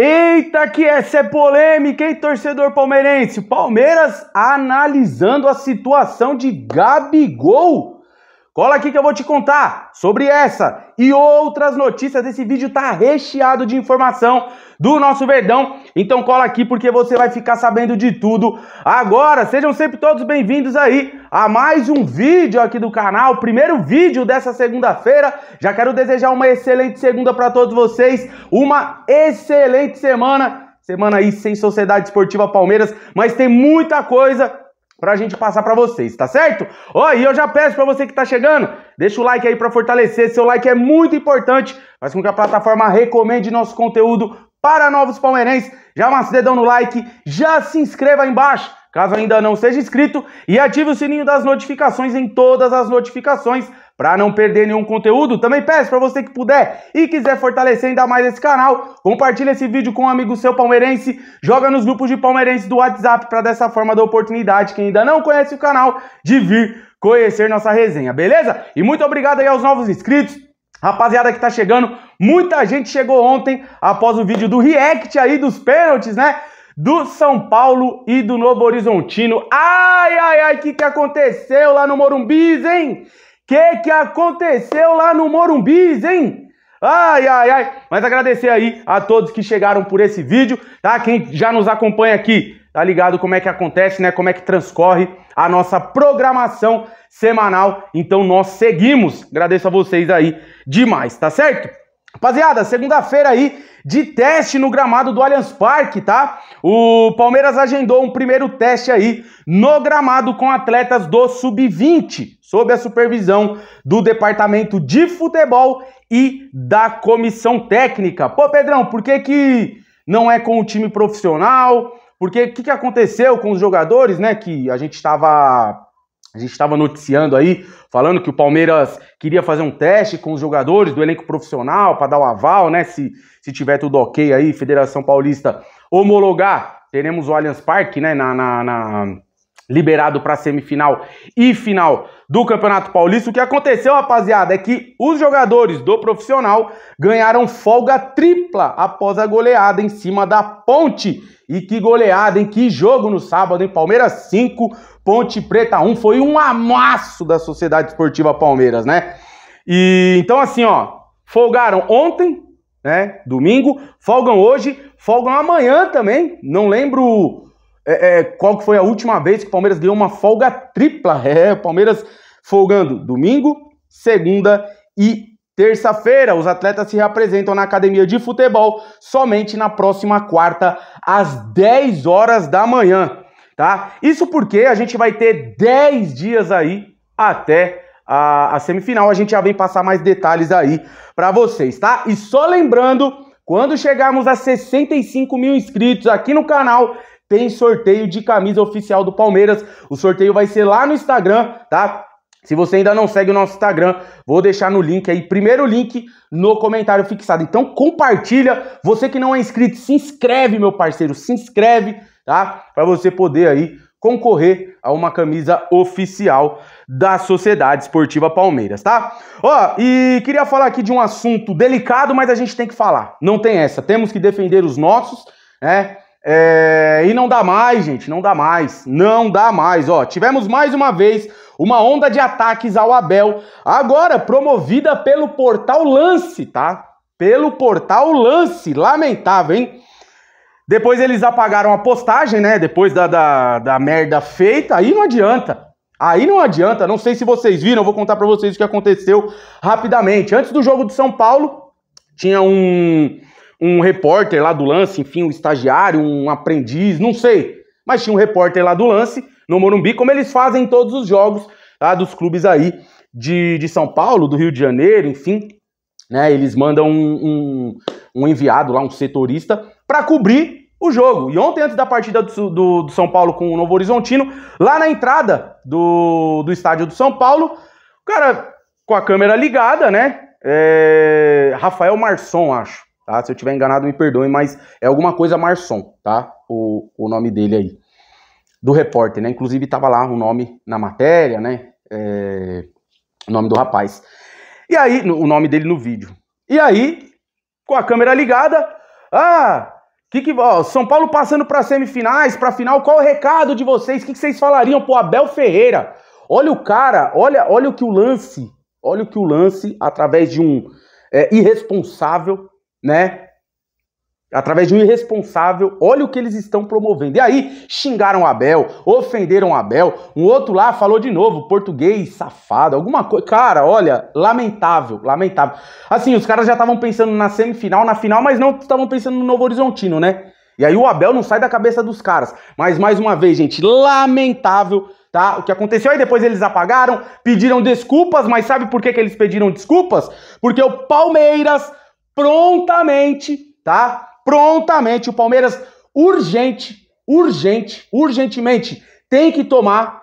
Eita, que essa é polêmica, hein, torcedor palmeirense? Palmeiras analisando a situação de Gabigol Cola aqui que eu vou te contar sobre essa e outras notícias. Esse vídeo tá recheado de informação do nosso Verdão. Então cola aqui porque você vai ficar sabendo de tudo agora. Sejam sempre todos bem-vindos aí a mais um vídeo aqui do canal. Primeiro vídeo dessa segunda-feira. Já quero desejar uma excelente segunda para todos vocês. Uma excelente semana. Semana aí sem Sociedade Esportiva Palmeiras, mas tem muita coisa pra gente passar para vocês, tá certo? Ó, oh, e eu já peço para você que tá chegando, deixa o like aí para fortalecer, seu like é muito importante, faz com que a plataforma recomende nosso conteúdo para novos palmeirenses. Já massa dedão no like, já se inscreva aí embaixo, caso ainda não seja inscrito, e ative o sininho das notificações em todas as notificações para não perder nenhum conteúdo, também peço para você que puder e quiser fortalecer ainda mais esse canal, compartilha esse vídeo com um amigo seu palmeirense, joga nos grupos de palmeirenses do WhatsApp para dessa forma dar oportunidade quem ainda não conhece o canal de vir conhecer nossa resenha, beleza? E muito obrigado aí aos novos inscritos. Rapaziada que tá chegando, muita gente chegou ontem após o vídeo do react aí dos pênaltis, né? do São Paulo e do Novo Horizontino. Ai, ai, ai, o que, que aconteceu lá no Morumbis, hein? que que aconteceu lá no Morumbis, hein? Ai, ai, ai. Mas agradecer aí a todos que chegaram por esse vídeo, tá? Quem já nos acompanha aqui, tá ligado como é que acontece, né? Como é que transcorre a nossa programação semanal. Então nós seguimos. Agradeço a vocês aí demais, tá certo? Rapaziada, segunda-feira aí de teste no gramado do Allianz Parque, tá? O Palmeiras agendou um primeiro teste aí no gramado com atletas do Sub-20, sob a supervisão do Departamento de Futebol e da Comissão Técnica. Pô, Pedrão, por que que não é com o time profissional? Porque o que, que aconteceu com os jogadores, né? Que a gente estava a gente estava noticiando aí, falando que o Palmeiras queria fazer um teste com os jogadores do elenco profissional para dar o aval, né? Se, se tiver tudo ok aí, Federação Paulista homologar, teremos o Allianz Parque, né? na, na, na liberado para semifinal e final do Campeonato Paulista. O que aconteceu, rapaziada, é que os jogadores do profissional ganharam folga tripla após a goleada em cima da Ponte. E que goleada, em que jogo no sábado, em Palmeiras 5, Ponte Preta 1. Foi um amasso da Sociedade Esportiva Palmeiras, né? E então assim, ó, folgaram ontem, né, domingo, folgam hoje, folgam amanhã também. Não lembro é, é, qual que foi a última vez que o Palmeiras ganhou uma folga tripla? É, o Palmeiras folgando domingo, segunda e terça-feira. Os atletas se reapresentam na academia de futebol somente na próxima quarta, às 10 horas da manhã, tá? Isso porque a gente vai ter 10 dias aí até a, a semifinal. A gente já vem passar mais detalhes aí para vocês, tá? E só lembrando. Quando chegarmos a 65 mil inscritos aqui no canal, tem sorteio de camisa oficial do Palmeiras. O sorteio vai ser lá no Instagram, tá? Se você ainda não segue o nosso Instagram, vou deixar no link aí, primeiro link no comentário fixado. Então compartilha, você que não é inscrito, se inscreve, meu parceiro, se inscreve, tá? Para você poder aí concorrer a uma camisa oficial da Sociedade Esportiva Palmeiras, tá? Ó, e queria falar aqui de um assunto delicado, mas a gente tem que falar. Não tem essa, temos que defender os nossos, né? É, e não dá mais, gente, não dá mais, não dá mais. Ó, tivemos mais uma vez uma onda de ataques ao Abel, agora promovida pelo portal Lance, tá? Pelo portal Lance, lamentável, hein? Depois eles apagaram a postagem, né? Depois da, da, da merda feita, aí não adianta. Aí não adianta, não sei se vocês viram, eu vou contar para vocês o que aconteceu rapidamente. Antes do jogo de São Paulo, tinha um, um repórter lá do lance, enfim, um estagiário, um aprendiz, não sei. Mas tinha um repórter lá do lance, no Morumbi, como eles fazem em todos os jogos tá, dos clubes aí de, de São Paulo, do Rio de Janeiro, enfim. Né, eles mandam um, um, um enviado lá, um setorista, para cobrir o jogo. E ontem, antes da partida do, do, do, São Paulo com o Novo Horizontino, lá na entrada do, do estádio do São Paulo, o cara com a câmera ligada, né? É, Rafael Marçom, acho tá? Se eu tiver enganado, me perdoe, mas é alguma coisa Marçom tá? O, o nome dele aí, do repórter, né? Inclusive tava lá o nome na matéria, né? É, o nome do rapaz. E aí, no, o nome dele no vídeo. E aí, com a câmera ligada, ah, que que, ó, São Paulo passando para semifinais, para final, qual o recado de vocês? O que, que vocês falariam pro Abel Ferreira? Olha o cara, olha, olha o que o lance, olha o que o lance, através de um é, irresponsável, né? Através de um irresponsável, olha o que eles estão promovendo. E aí, xingaram Abel, ofenderam Abel. Um outro lá falou de novo, português, safado, alguma coisa. Cara, olha, lamentável, lamentável. Assim, os caras já estavam pensando na semifinal, na final, mas não estavam pensando no Novo Horizontino, né? E aí o Abel não sai da cabeça dos caras. Mas mais uma vez, gente, lamentável, tá? O que aconteceu aí depois eles apagaram, pediram desculpas, mas sabe por que, que eles pediram desculpas? Porque o Palmeiras prontamente, tá? Prontamente, o Palmeiras urgente, urgente, urgentemente tem que tomar,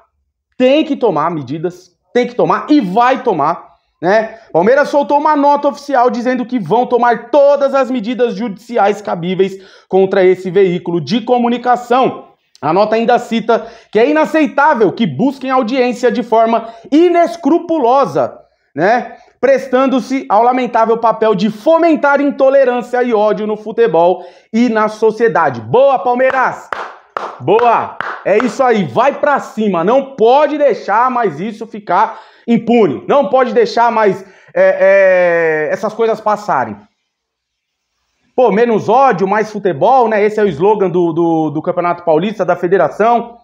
tem que tomar medidas, tem que tomar e vai tomar, né? Palmeiras soltou uma nota oficial dizendo que vão tomar todas as medidas judiciais cabíveis contra esse veículo de comunicação. A nota ainda cita que é inaceitável que busquem audiência de forma inescrupulosa né? Prestando-se ao lamentável papel de fomentar intolerância e ódio no futebol e na sociedade. Boa, Palmeiras! Boa! É isso aí, vai para cima. Não pode deixar mais isso ficar impune. Não pode deixar mais é, é, essas coisas passarem. Pô, menos ódio, mais futebol, né? Esse é o slogan do, do, do Campeonato Paulista, da federação.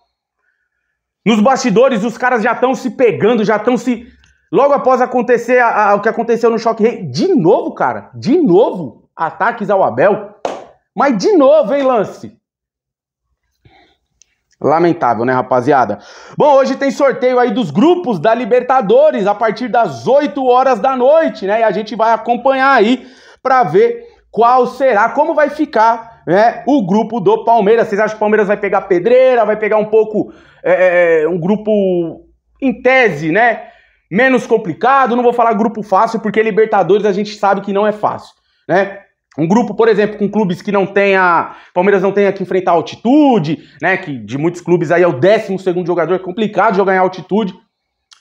Nos bastidores, os caras já estão se pegando, já estão se, Logo após acontecer a, a, o que aconteceu no Choque Rei, de novo, cara, de novo, ataques ao Abel. Mas de novo, hein, lance? Lamentável, né, rapaziada? Bom, hoje tem sorteio aí dos grupos da Libertadores a partir das 8 horas da noite, né? E a gente vai acompanhar aí para ver qual será, como vai ficar, né, o grupo do Palmeiras. Vocês acham que o Palmeiras vai pegar pedreira, vai pegar um pouco é, é, é um grupo em tese, né? menos complicado, não vou falar grupo fácil, porque Libertadores a gente sabe que não é fácil, né? Um grupo, por exemplo, com clubes que não tenha. Palmeiras não tenha que enfrentar altitude, né? Que de muitos clubes aí é o 12 jogador, é complicado jogar em altitude,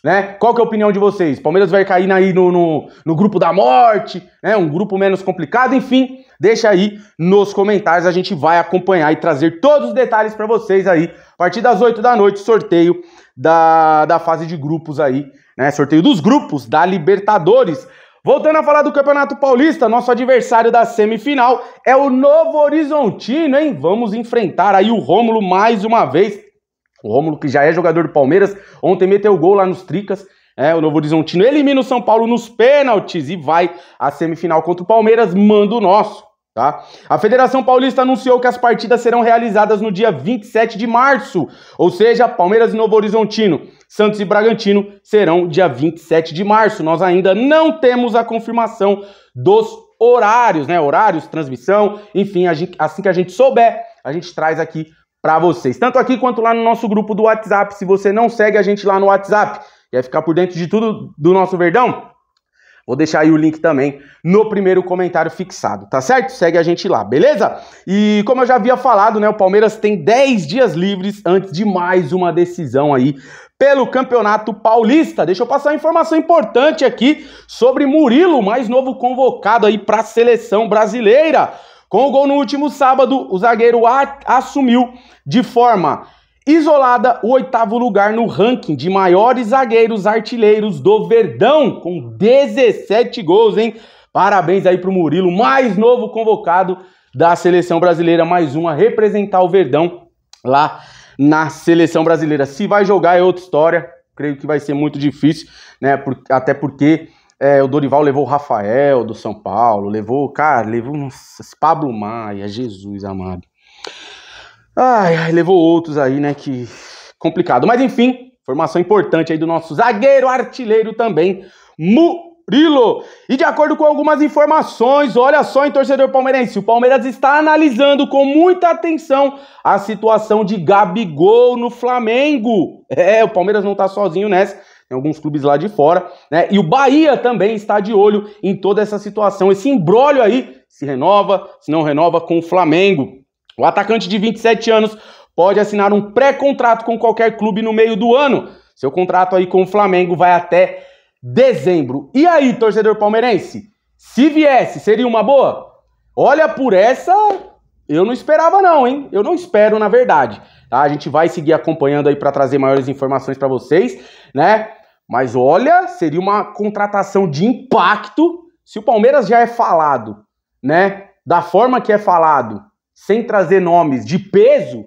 né? Qual que é a opinião de vocês? Palmeiras vai cair aí no, no, no grupo da morte, né? Um grupo menos complicado, enfim, deixa aí nos comentários, a gente vai acompanhar e trazer todos os detalhes para vocês aí. A partir das 8 da noite, sorteio da, da fase de grupos aí né? Sorteio dos grupos da Libertadores. Voltando a falar do Campeonato Paulista, nosso adversário da semifinal é o Novo Horizontino, hein? Vamos enfrentar aí o Rômulo mais uma vez. O Rômulo que já é jogador do Palmeiras, ontem meteu gol lá nos Tricas. É, o Novo Horizontino elimina o São Paulo nos pênaltis e vai à semifinal contra o Palmeiras, manda o nosso. Tá? A Federação Paulista anunciou que as partidas serão realizadas no dia 27 de março, ou seja, Palmeiras e Novo Horizontino, Santos e Bragantino serão dia 27 de março. Nós ainda não temos a confirmação dos horários, né? Horários, transmissão, enfim, gente, assim que a gente souber, a gente traz aqui para vocês, tanto aqui quanto lá no nosso grupo do WhatsApp. Se você não segue a gente lá no WhatsApp, quer ficar por dentro de tudo do nosso Verdão, Vou deixar aí o link também no primeiro comentário fixado, tá certo? Segue a gente lá, beleza? E como eu já havia falado, né, o Palmeiras tem 10 dias livres antes de mais uma decisão aí pelo Campeonato Paulista. Deixa eu passar informação importante aqui sobre Murilo, mais novo convocado aí para a seleção brasileira. Com o gol no último sábado, o zagueiro assumiu de forma Isolada, o oitavo lugar no ranking de maiores zagueiros artilheiros do Verdão, com 17 gols, hein? Parabéns aí pro Murilo, mais novo convocado da seleção brasileira, mais um a representar o Verdão lá na seleção brasileira. Se vai jogar é outra história, creio que vai ser muito difícil, né? Por, até porque é, o Dorival levou o Rafael do São Paulo, levou, cara, levou nossa, Pablo Maia, Jesus amado. Ai, levou outros aí, né? Que complicado. Mas enfim, formação importante aí do nosso zagueiro artilheiro também, Murilo. E de acordo com algumas informações, olha só em torcedor palmeirense, o Palmeiras está analisando com muita atenção a situação de Gabigol no Flamengo. É, o Palmeiras não está sozinho nessa tem alguns clubes lá de fora, né? E o Bahia também está de olho em toda essa situação, esse embrólio aí, se renova, se não renova com o Flamengo. O atacante de 27 anos pode assinar um pré-contrato com qualquer clube no meio do ano. Seu contrato aí com o Flamengo vai até dezembro. E aí, torcedor palmeirense? Se viesse, seria uma boa? Olha, por essa eu não esperava não, hein? Eu não espero, na verdade. Tá? A gente vai seguir acompanhando aí para trazer maiores informações para vocês, né? Mas olha, seria uma contratação de impacto se o Palmeiras já é falado, né? Da forma que é falado, sem trazer nomes de peso,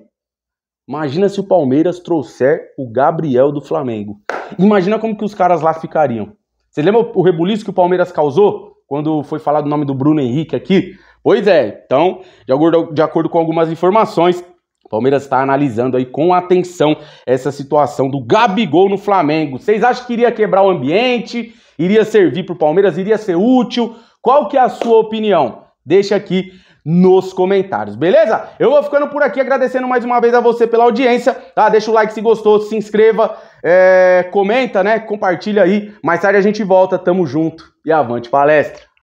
imagina se o Palmeiras trouxer o Gabriel do Flamengo. Imagina como que os caras lá ficariam. Você lembra o rebuliço que o Palmeiras causou quando foi falado o nome do Bruno Henrique aqui? Pois é, então, de acordo, de acordo com algumas informações, o Palmeiras está analisando aí com atenção essa situação do Gabigol no Flamengo. Vocês acham que iria quebrar o ambiente? Iria servir para o Palmeiras? Iria ser útil? Qual que é a sua opinião? Deixa aqui nos comentários, beleza? Eu vou ficando por aqui agradecendo mais uma vez a você pela audiência, tá? Deixa o like se gostou, se inscreva, é... comenta, né? Compartilha aí. Mais tarde a gente volta, tamo junto e avante palestra!